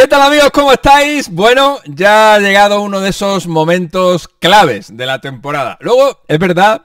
¿Qué tal amigos? ¿Cómo estáis? Bueno, ya ha llegado uno de esos momentos claves de la temporada. Luego, es verdad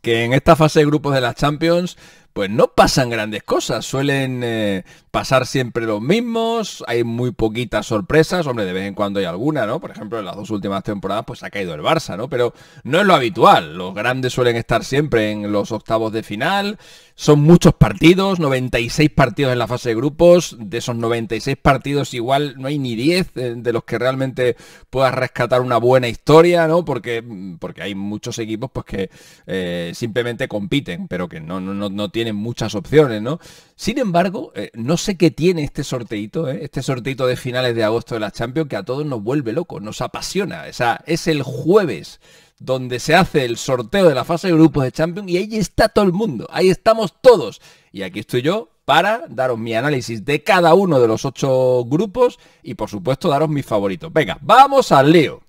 que en esta fase de grupos de las Champions pues no pasan grandes cosas. Suelen eh, pasar siempre los mismos, hay muy poquitas sorpresas, hombre, de vez en cuando hay alguna, ¿no? Por ejemplo, en las dos últimas temporadas pues ha caído el Barça, ¿no? Pero no es lo habitual, los grandes suelen estar siempre en los octavos de final, son muchos partidos, 96 partidos en la fase de grupos, de esos 96 partidos igual no hay ni 10 eh, de los que realmente puedas rescatar una buena historia, ¿no? Porque, porque hay muchos equipos pues que eh, simplemente compiten, pero que no, no tienen tienen muchas opciones, ¿no? Sin embargo, eh, no sé qué tiene este sorteito, ¿eh? este sorteito de finales de agosto de la Champions que a todos nos vuelve locos, nos apasiona. O sea, es el jueves donde se hace el sorteo de la fase de grupos de Champions y ahí está todo el mundo, ahí estamos todos. Y aquí estoy yo para daros mi análisis de cada uno de los ocho grupos y por supuesto daros mi favorito. Venga, vamos al Leo.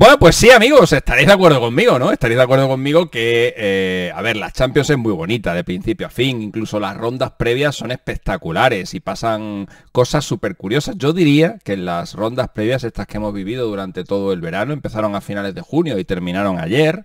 Bueno, pues sí, amigos, estaréis de acuerdo conmigo, ¿no? Estaréis de acuerdo conmigo que, eh, a ver, la Champions es muy bonita de principio a fin, incluso las rondas previas son espectaculares y pasan cosas súper curiosas. Yo diría que en las rondas previas, estas que hemos vivido durante todo el verano, empezaron a finales de junio y terminaron ayer.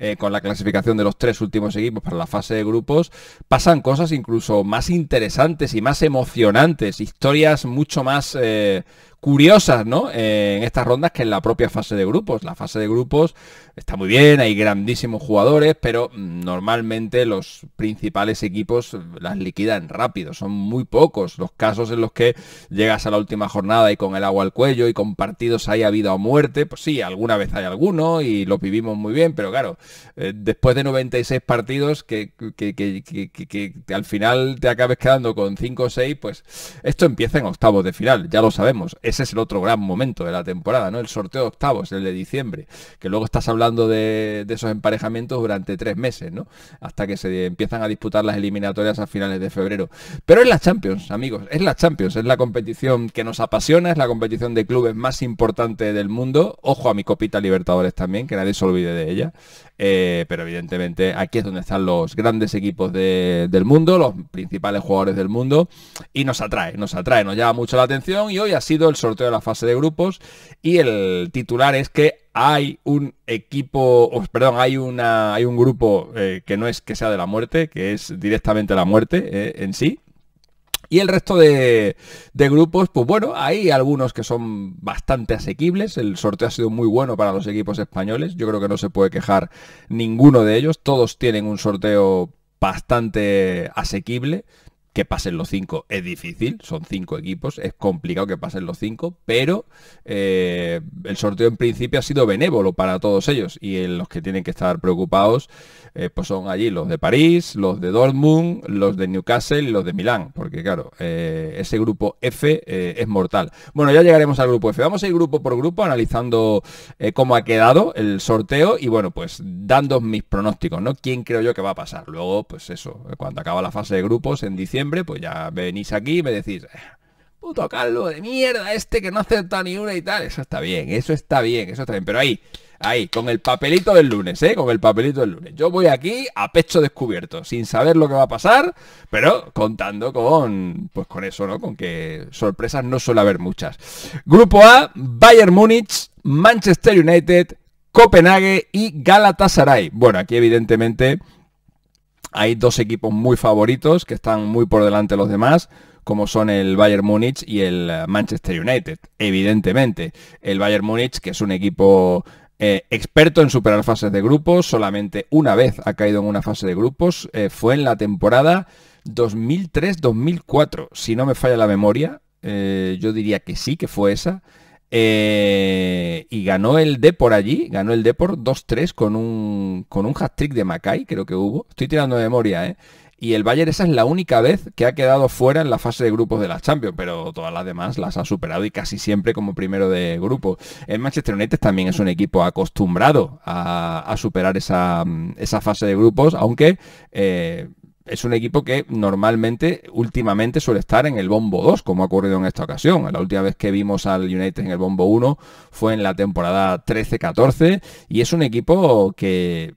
Eh, con la clasificación de los tres últimos equipos para la fase de grupos, pasan cosas incluso más interesantes y más emocionantes, historias mucho más eh, curiosas, ¿no? Eh, en estas rondas que en la propia fase de grupos. La fase de grupos está muy bien, hay grandísimos jugadores, pero normalmente los principales equipos las liquidan rápido. Son muy pocos los casos en los que llegas a la última jornada y con el agua al cuello y con partidos a vida o muerte. Pues sí, alguna vez hay alguno y lo vivimos muy bien, pero claro, eh, después de 96 partidos que, que, al final te acabes quedando con 5 o 6, pues esto empieza en octavos de final, ya lo sabemos ese es el otro gran momento de la temporada, ¿no? El sorteo de octavos, el de diciembre, que luego estás hablando de, esos emparejamientos durante tres meses, ¿no? Hasta que se empiezan a disputar las eliminatorias a finales de febrero. Pero es la Champions, amigos, es la Champions, es la competición que nos apasiona, es la competición de clubes más importante del mundo. Ojo a mi copita Libertadores también, que nadie se olvide de ella. Eh, pero evidentemente aquí es donde están los grandes equipos del mundo, los principales jugadores del mundo. Y nos atrae, nos atrae, nos llama mucho la atención y hoy ha sido el sorteo de la fase de grupos y el titular es que hay un equipo, perdón, hay, una, hay un grupo eh, que no es que sea de la muerte, que es directamente la muerte eh, en sí. Y el resto de, de, grupos, pues bueno, hay algunos que son bastante asequibles. El sorteo ha sido muy bueno para los equipos españoles. Yo creo que no se puede quejar ninguno de ellos. Todos tienen un sorteo bastante asequible que pasen los cinco es difícil, son cinco equipos, es complicado que pasen los cinco, pero eh, el sorteo en principio ha sido benévolo para todos ellos y en los que tienen que estar preocupados eh, pues son allí los de París, los de Dortmund, los de Newcastle y los de Milán, porque claro, eh, ese grupo F es mortal. Bueno, ya llegaremos al grupo F, vamos a ir grupo por grupo analizando cómo ha quedado el sorteo y bueno, pues dando mis pronósticos, ¿no? ¿Quién creo yo que va a pasar? Luego, pues eso, cuando acaba la fase de grupos en diciembre, pues ya venís aquí y me decís, puto calvo de mierda este que no acepta ni una y tal. Eso está bien, eso está bien, eso está bien. Pero ahí, ahí, con el papelito del lunes, ¿eh? Con el papelito del lunes. Yo voy aquí a pecho descubierto, sin saber lo que va a pasar, pero contando con, pues con eso, ¿no? Con que sorpresas no suele haber muchas. Grupo A, Bayern Múnich, Manchester United, Copenhague y Galatasaray. Bueno, aquí evidentemente hay dos equipos muy favoritos que están muy por delante de los demás, como son el Bayern Múnich y el eh, Manchester United, evidentemente. El Bayern Múnich, que es un equipo eh, experto en superar fases de grupos, solamente una vez ha caído en una fase de grupos, eh, fue en la temporada 2003-2004, si no me falla la memoria, yo diría que sí, que fue esa. Eh, y ganó el D por allí, ganó el D por 2-3 con un, con un hat-trick de Macay, creo que hubo. Estoy tirando de memoria, ¿eh? Y el Bayern esa es la única vez que ha quedado fuera en la fase de grupos de las Champions, pero todas las demás las ha superado y casi siempre como primero de grupo. El Manchester United también es un equipo acostumbrado a, superar esa, esa, fase de grupos, aunque... Eh, es un equipo que normalmente, últimamente, suele estar en el bombo 2, como ha ocurrido en esta ocasión. La última vez que vimos al United en el bombo 1 fue en la temporada 13-14 y es un equipo que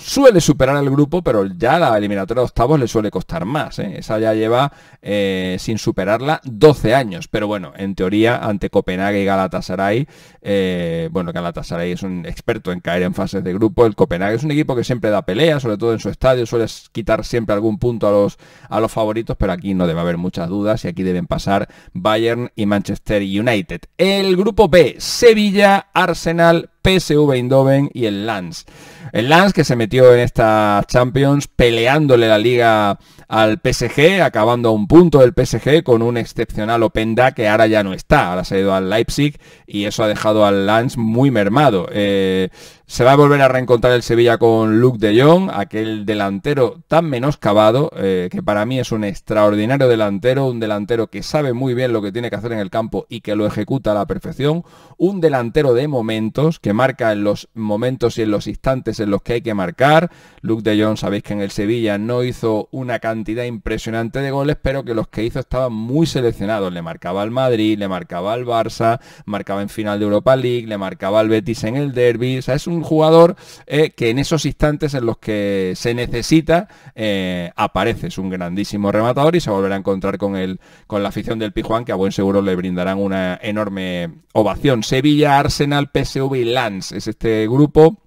suele superar al grupo, pero ya la eliminatoria de octavos le suele costar más. ¿eh? Esa ya lleva eh, sin superarla 12 años. Pero bueno, en teoría, ante Copenhague y Galatasaray, eh, bueno, Galatasaray es un experto en caer en fases de grupo. El Copenhague es un equipo que siempre da pelea, sobre todo en su estadio, suele quitar siempre algún punto a los, a los favoritos, pero aquí no debe haber muchas dudas y aquí deben pasar Bayern y Manchester United. El grupo B, Sevilla, Arsenal, PSV Eindhoven y el Lance. El Lance que se metió en esta Champions peleándole la liga al PSG, acabando a un punto del PSG con un excepcional Openda que ahora ya no está, ahora se ha ido al Leipzig y eso ha dejado al Lance muy mermado. Eh, se va a volver a reencontrar el Sevilla con Luke de Jong, aquel delantero tan menoscabado, eh, que para mí es un extraordinario delantero, un delantero que sabe muy bien lo que tiene que hacer en el campo y que lo ejecuta a la perfección, un delantero de momentos, que marca en los momentos y en los instantes en los que hay que marcar. Luke de Jong, sabéis que en el Sevilla no hizo una cantidad impresionante de goles, pero que los que hizo estaban muy seleccionados. Le marcaba al Madrid, le marcaba al Barça, marcaba en final de Europa League, le marcaba al Betis en el Derby, o es un jugador eh, que en esos instantes en los que se necesita eh, aparece. Es un grandísimo rematador y se volverá a encontrar con, el, con la afición del Pijuan, que a buen seguro le brindarán una enorme ovación. Sevilla, Arsenal, PSV y Lance es este grupo.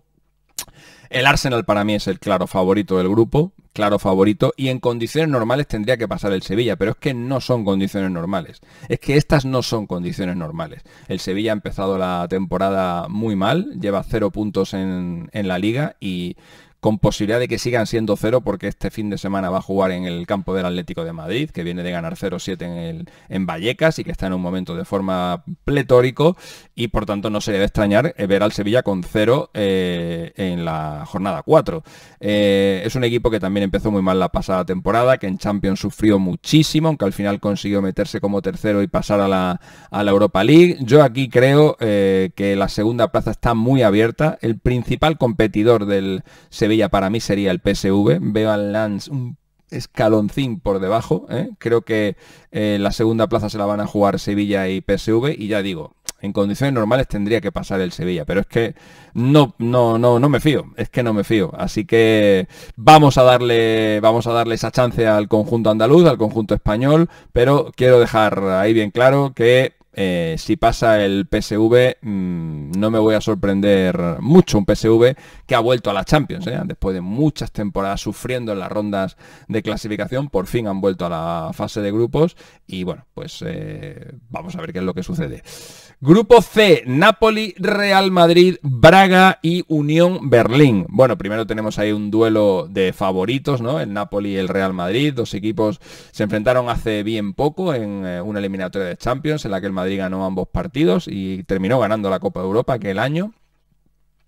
El Arsenal para mí es el claro favorito del grupo claro favorito y en condiciones normales tendría que pasar el Sevilla, pero es que no son condiciones normales. Es que estas no son condiciones normales. El Sevilla ha empezado la temporada muy mal, lleva cero puntos en, en la liga y con posibilidad de que sigan siendo cero porque este fin de semana va a jugar en el campo del Atlético de Madrid, que viene de ganar 0-7 en, el, en Vallecas y que está en un momento de forma pletórico y por tanto no se debe extrañar eh, ver al Sevilla con cero eh, en la jornada 4. Eh, es un equipo que también empezó muy mal la pasada temporada, que en Champions sufrió muchísimo, aunque al final consiguió meterse como tercero y pasar a la, Europa League. Yo aquí creo que la segunda plaza está muy abierta. El principal competidor del Sevilla para mí sería el PSV. Veo al Lance un escaloncín por debajo. ¿eh? Creo que eh, la segunda plaza se la van a jugar Sevilla y PSV. Y ya digo, en condiciones normales tendría que pasar el Sevilla, pero es que no, no, no, no me fío, es que no me fío. Así que vamos a darle, vamos a darle esa chance al conjunto andaluz, al conjunto español, pero quiero dejar ahí bien claro que eh, si pasa el PSV, mm, no me voy a sorprender mucho un PSV ha vuelto a la Champions, ¿eh? después de muchas temporadas sufriendo en las rondas de clasificación, por fin han vuelto a la fase de grupos y bueno, pues eh, vamos a ver qué es lo que sucede. Grupo C, Napoli, Real Madrid, Braga y Unión Berlín. Bueno, primero tenemos ahí un duelo de favoritos, ¿no? El Napoli y el Real Madrid, dos equipos se enfrentaron hace bien poco en eh, una eliminatoria de Champions en la que el Madrid ganó ambos partidos y terminó ganando la Copa de Europa aquel año.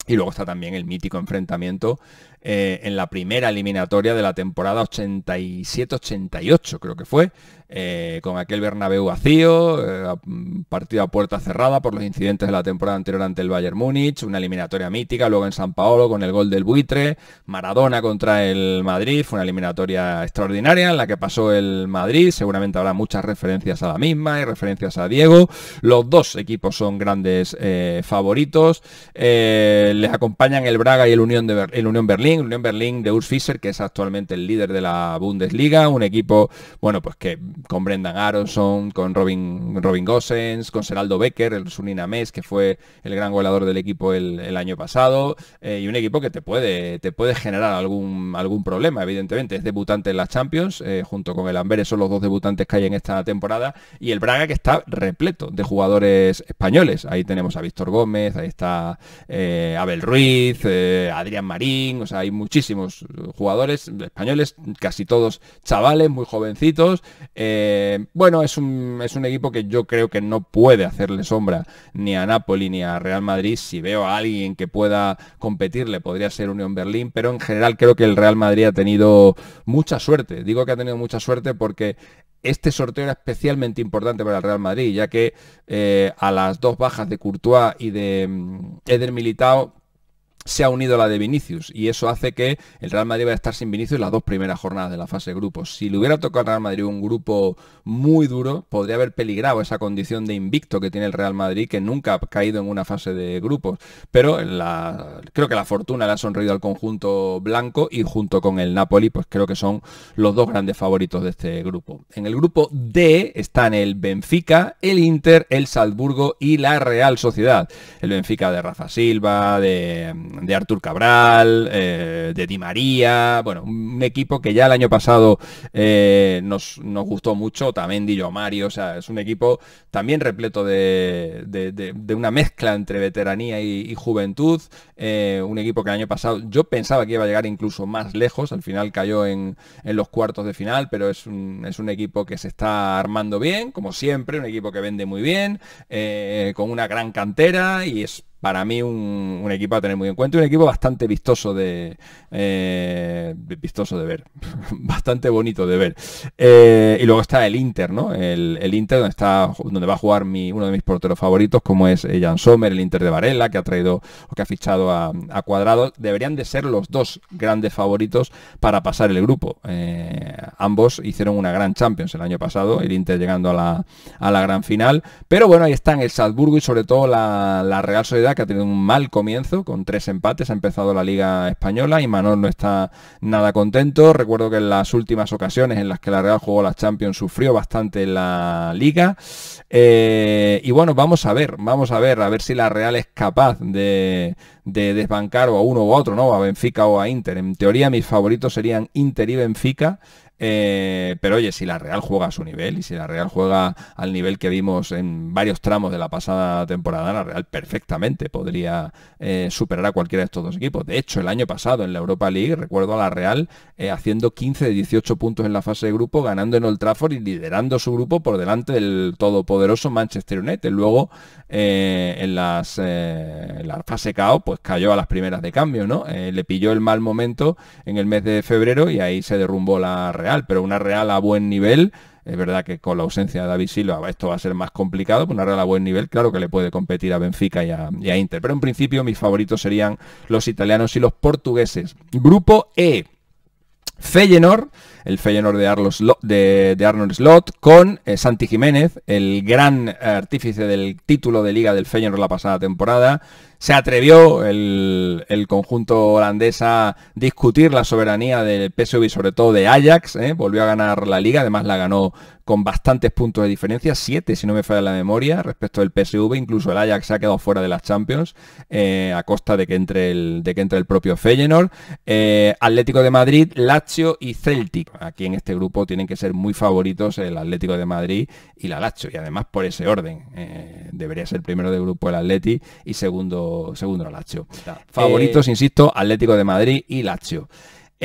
Y luego está también el mítico enfrentamiento eh, en la primera eliminatoria de la temporada 87-88, creo que fue, eh, con aquel Bernabéu vacío, eh, mm, partido a puerta cerrada por los incidentes de la temporada anterior ante el Bayern Múnich, una eliminatoria mítica, luego en San Paolo con el gol del buitre, Maradona contra el Madrid, fue una eliminatoria extraordinaria en la que pasó el Madrid, seguramente habrá muchas referencias a la misma y referencias a Diego, los dos equipos son grandes favoritos, les acompañan el Braga y el Unión, de el Unión Berlín, Unión Berlín de Urs Fischer, que es actualmente el líder de la Bundesliga, un equipo, bueno, pues que con Brendan Aronson, con Robin, Robin Gossens, con Seraldo Becker, el Suninamés, que fue el gran goleador del equipo el, año pasado, eh, y un equipo que te puede, te puede generar algún, algún problema, evidentemente. Es debutante en las Champions, eh, junto con el Amberes son los dos debutantes que hay en esta temporada, y el Braga que está repleto de jugadores españoles. Ahí tenemos a Víctor Gómez, ahí está eh, Abel Ruiz, Adrián Marín, o sea, hay muchísimos jugadores españoles, casi todos chavales, muy jovencitos. Eh, bueno, es un, equipo que yo creo que no puede hacerle sombra ni a Napoli ni a Real Madrid. Si veo a alguien que pueda competirle, podría ser Unión Berlín, pero en general creo que el Real Madrid ha tenido mucha suerte. Digo que ha tenido mucha suerte porque este sorteo era especialmente importante para el Real Madrid, ya que eh, a las dos bajas de Courtois y de mm, Eder Militao se ha unido a la de Vinicius y eso hace que el Real Madrid vaya a estar sin Vinicius las dos primeras jornadas de la fase de grupos. Si le hubiera tocado al Real Madrid un grupo muy duro, podría haber peligrado esa condición de invicto que tiene el Real Madrid, que nunca ha caído en una fase de grupos. Pero creo que la fortuna le ha sonreído al conjunto blanco y junto con el Napoli, pues creo que son los dos grandes favoritos de este grupo. En el grupo D están el Benfica, el Inter, el Salzburgo y la Real Sociedad. El Benfica de Rafa Silva, de de Artur Cabral, eh, de Di María, bueno, un equipo que ya el año pasado eh, nos, gustó mucho, también Dillo Mario, o sea, es un equipo también repleto de, una mezcla entre veteranía y, juventud, eh, un equipo que el año pasado yo pensaba que iba a llegar incluso más lejos, al final cayó en, los cuartos de final, pero es un, es un equipo que se está armando bien, como siempre, un equipo que vende muy bien, con una gran cantera y es para mí un, equipo a tener muy en cuenta, Y un equipo bastante vistoso de eh, vistoso de ver, bastante bonito de ver. Eh, y luego está el Inter, ¿no? El, Inter donde está donde va a jugar mi, uno de mis porteros favoritos, como es eh, Jan Sommer, el Inter de Varela, que ha traído que ha fichado a, Cuadrado. Deberían de ser los dos grandes favoritos para pasar el grupo. ambos hicieron una gran Champions el año pasado, el Inter llegando a la, gran final. Pero bueno, ahí están el Salzburgo y sobre todo la, la Real Sociedad que ha tenido un mal comienzo, con tres empates, ha empezado la Liga Española y Manol no está nada contento. Recuerdo que en las últimas ocasiones en las que la Real jugó las Champions sufrió bastante la Liga. Eh, y bueno, vamos a ver, vamos a ver, a ver si la Real es capaz de, desbancar o a uno u otro, ¿no? A Benfica o a Inter. En teoría mis favoritos serían Inter y Benfica. Eh, pero oye, si la Real juega a su nivel y si la Real juega al nivel que vimos en varios tramos de la pasada temporada, la Real perfectamente podría eh, superar a cualquiera de estos dos equipos. De hecho, el año pasado en la Europa League recuerdo a la Real eh, haciendo 15 de 18 puntos en la fase de grupo, ganando en Old Trafford y liderando su grupo por delante del todopoderoso Manchester United. Luego en, las, en la fase KO pues cayó a las primeras de cambio, ¿no? le pilló el mal momento en el mes de febrero y ahí se derrumbó la Real pero una Real a buen nivel. Es verdad que con la ausencia de David Silva esto va a ser más complicado, pero una Real a buen nivel, claro que le puede competir a Benfica y a, Inter. Pero en principio mis favoritos serían los italianos y los portugueses. Grupo E. Feyenoord, el Feyenoord de, Arnold Slot, con eh, Santi Jiménez, el gran eh, artífice del título de liga del Feyenoord la pasada temporada, se atrevió el, conjunto holandés a discutir la soberanía del PSV, y sobre todo de Ajax, ¿eh? volvió a ganar la liga, además la ganó con bastantes puntos de diferencia, Siete, si no me falla la memoria, respecto del PSV, incluso el Ajax se ha quedado fuera de las Champions, eh, a costa de que entre el, propio Feyenoord, eh, Atlético de Madrid, Lazio y Celtic. Aquí en este grupo tienen que ser muy favoritos el Atlético de Madrid y la Lazio, y además por ese orden. debería ser primero de grupo el Atleti y segundo segundo, Lazio. Favoritos, eh, insisto, Atlético de Madrid y Lazio.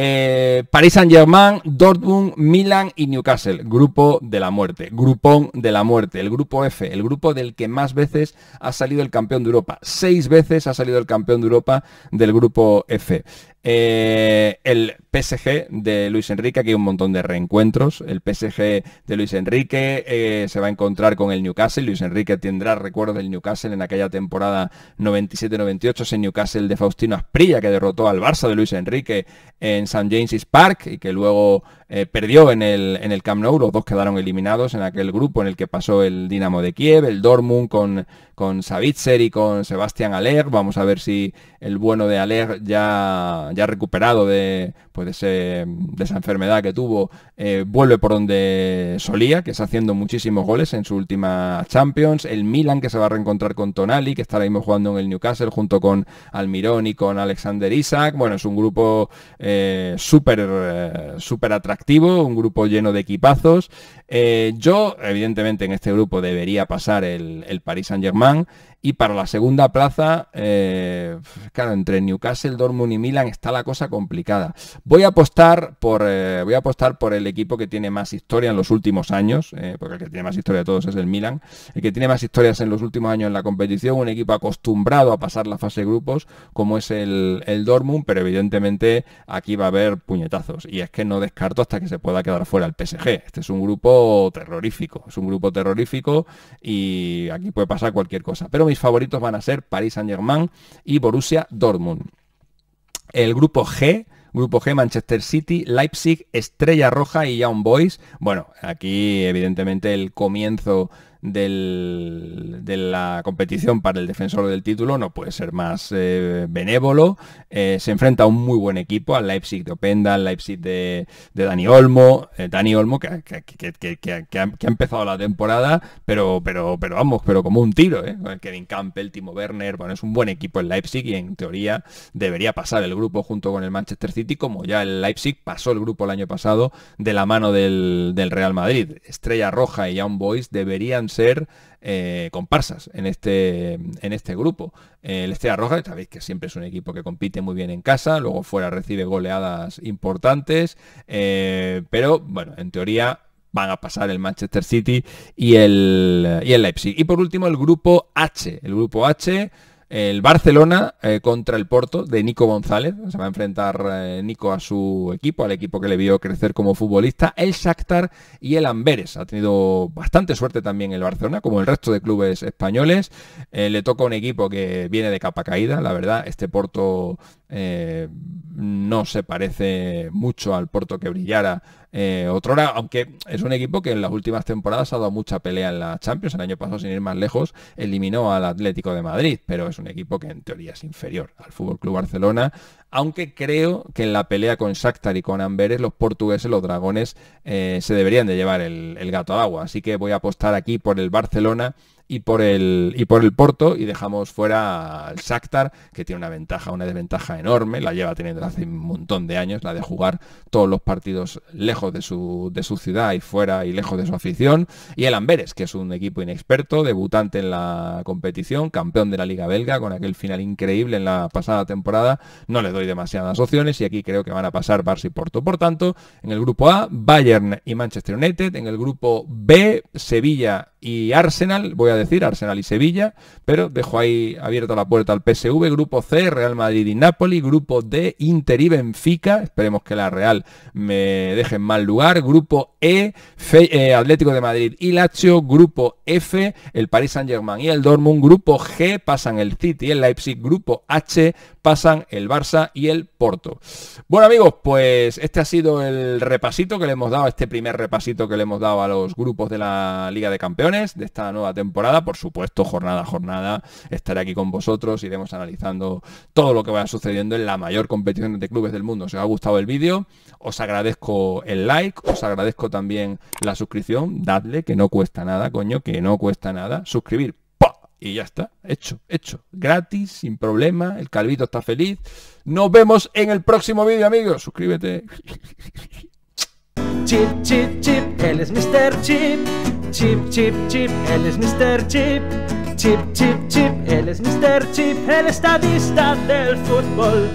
Eh, París Saint Germain, Dortmund, Milan y Newcastle. Grupo de la muerte. Grupón de la muerte. El grupo F. El grupo del que más veces ha salido el campeón de Europa. Seis veces ha salido el campeón de Europa del grupo F. Eh, el PSG de Luis Enrique, aquí hay un montón de reencuentros. El PSG de Luis Enrique eh, se va a encontrar con el Newcastle. Luis Enrique tendrá recuerdo del Newcastle en aquella temporada 97-98, ese Newcastle de Faustino Asprilla que derrotó al Barça de Luis Enrique en St. James's Park y que luego eh, perdió en el, en el Camp Nou, los dos quedaron eliminados en aquel grupo en el que pasó el Dinamo de Kiev, el Dortmund con, con Savitzer y con Sebastián Aler Vamos a ver si el bueno de Aler ya, ya recuperado pues, de, esa enfermedad que tuvo, eh, vuelve por donde solía, que está haciendo muchísimos goles en su última Champions. El Milan que se va a reencontrar con Tonali, que está ahora mismo jugando en el Newcastle junto con Almirón y con Alexander Isaac. Bueno, es un grupo eh, súper, súper atractivo activo, un grupo lleno de equipazos. Eh, yo, evidentemente, en este grupo debería pasar el, el Paris Saint-Germain. Y para la segunda plaza, eh, claro, entre Newcastle, Dortmund y Milan está la cosa complicada. Voy a apostar por, eh, voy a apostar por el equipo que tiene más historia en los últimos años, porque el que tiene más historia de todos es el Milan. El que tiene más historias en los últimos años en la competición, un equipo acostumbrado a pasar la fase de grupos, como es el, el Dortmund, pero evidentemente aquí va a haber puñetazos. Y es que no descarto hasta que se pueda quedar fuera el PSG. Este es un grupo terrorífico, es un grupo terrorífico y aquí puede pasar cualquier cosa. Pero mis favoritos van a ser París Saint-Germain y Borussia Dortmund. El grupo G, Grupo G, Manchester City, Leipzig, Estrella Roja y Young Boys. Bueno, aquí evidentemente el comienzo de la competición para el defensor del título, no puede ser más eh, benévolo. Eh, se enfrenta a un muy buen equipo, al Leipzig de Openda, al Leipzig de, de Dani Olmo, eh, Dani Olmo que, ha, empezado la temporada, pero, pero, pero vamos, pero como un tiro, ¿eh? Kevin Campbell, Timo Werner, bueno, es un buen equipo el Leipzig y en teoría debería pasar el grupo junto con el Manchester City, como ya el Leipzig pasó el grupo el año pasado de la mano del, del Real Madrid. Estrella Roja y Young Boys deberían ser eh, comparsas en este, en este grupo. Eh, el Estrella Roja, sabéis que siempre es un equipo que compite muy bien en casa, luego fuera recibe goleadas importantes, eh, pero bueno, en teoría van a pasar el Manchester City y el, y el Leipzig. Y por último, el grupo H. El grupo H el Barcelona eh, contra el Porto de Nico González. Se va a enfrentar eh, Nico a su equipo, al equipo que le vio crecer como futbolista. El Shakhtar y el Amberes. Ha tenido bastante suerte también el Barcelona, como el resto de clubes españoles. Eh, le toca un equipo que viene de capa caída, la verdad. Este Porto no se parece mucho al Porto que brillara eh, hora, aunque es un equipo que en las últimas temporadas ha dado mucha pelea en la Champions, el año pasado sin ir más lejos eliminó al Atlético de Madrid, pero es un equipo que en teoría es inferior al Fútbol Club Barcelona, aunque creo que en la pelea con Shakhtar y con Amberes los portugueses, los dragones, eh, se deberían de llevar el, el gato al agua, así que voy a apostar aquí por el Barcelona y por el, y por el Porto y dejamos fuera al Shakhtar, que tiene una ventaja, una desventaja enorme, la lleva teniendo hace un montón de años, la de jugar todos los partidos lejos de su, de su ciudad y fuera y lejos de su afición, y el Amberes, que es un equipo inexperto, debutante en la competición, campeón de la Liga Belga, con aquel final increíble en la pasada temporada, no le doy demasiadas opciones y aquí creo que van a pasar Barça y Porto. Por tanto, en el grupo A, Bayern y Manchester United, en el grupo B, Sevilla y Arsenal, voy a decir Arsenal y Sevilla, pero dejo ahí abierta la puerta al PSV, Grupo C, Real Madrid y Napoli, Grupo D, Inter y Benfica, esperemos que la Real me deje en mal lugar, Grupo E, eh, Atlético de Madrid y Lazio, Grupo F, el Paris Saint Germain y el Dortmund, Grupo G, pasan el City y el Leipzig, Grupo H, pasan el Barça y el Porto. Bueno amigos, pues este ha sido el repasito que le hemos dado, este primer repasito que le hemos dado a los grupos de la Liga de Campeones de esta nueva temporada. Por supuesto, jornada a jornada, estaré aquí con vosotros, iremos analizando todo lo que vaya sucediendo en la mayor competición de clubes del mundo. Si os ha gustado el vídeo, os agradezco el like, os agradezco también la suscripción, dadle, que no cuesta nada, coño, que no cuesta nada. Suscribir y ya está, hecho, hecho. Gratis, sin problema, el calvito está feliz. Nos vemos en el próximo vídeo, amigos. Suscríbete. Chip, chip, chip, él es Mr. Chip. Chip, chip, chip, él es Mr. Chip. Chip, chip, chip, él es Mr. Chip, el estadista del fútbol.